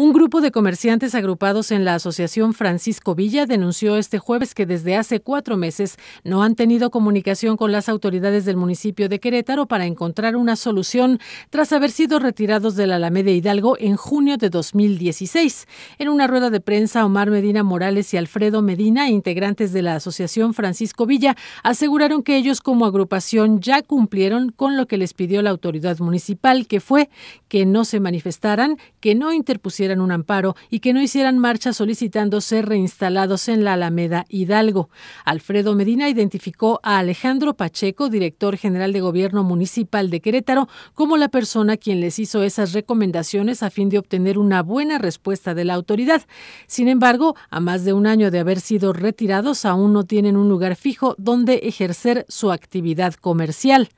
Un grupo de comerciantes agrupados en la Asociación Francisco Villa denunció este jueves que desde hace cuatro meses no han tenido comunicación con las autoridades del municipio de Querétaro para encontrar una solución tras haber sido retirados de la Alameda Hidalgo en junio de 2016. En una rueda de prensa, Omar Medina Morales y Alfredo Medina, integrantes de la Asociación Francisco Villa, aseguraron que ellos como agrupación ya cumplieron con lo que les pidió la autoridad municipal, que fue que no se manifestaran, que no interpusieran un amparo y que no hicieran marcha solicitando ser reinstalados en la Alameda Hidalgo. Alfredo Medina identificó a Alejandro Pacheco, director general de Gobierno Municipal de Querétaro, como la persona quien les hizo esas recomendaciones a fin de obtener una buena respuesta de la autoridad. Sin embargo, a más de un año de haber sido retirados, aún no tienen un lugar fijo donde ejercer su actividad comercial.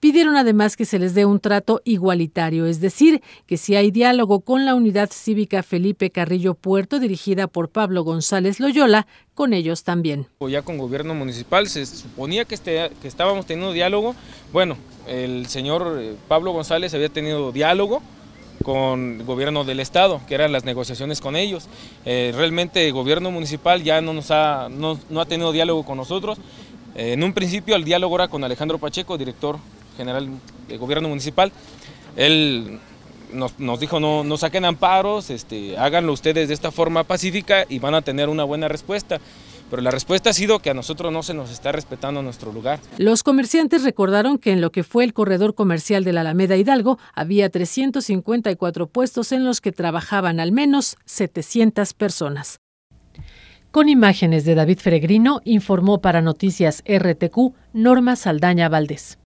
Pidieron además que se les dé un trato igualitario, es decir, que si hay diálogo con la unidad civil, Felipe Carrillo Puerto, dirigida por Pablo González Loyola, con ellos también. Ya con gobierno municipal se suponía que, este, estábamos teniendo diálogo. Bueno, el señor eh, Pablo González había tenido diálogo con el gobierno del estado, que eran las negociaciones con ellos. Eh, realmente el gobierno municipal ya no, ha, tenido diálogo con nosotros. Eh, en un principio el diálogo era con Alejandro Pacheco, director general del gobierno municipal. Él nos, dijo no, no saquen amparos, este, háganlo ustedes de esta forma pacífica y van a tener una buena respuesta. Pero la respuesta ha sido que a nosotros no se nos está respetando nuestro lugar. Los comerciantes recordaron que en lo que fue el corredor comercial de la Alameda Hidalgo había 354 puestos en los que trabajaban al menos 700 personas. Con imágenes de David Feregrino, informó para Noticias RTQ Norma Saldaña Valdés.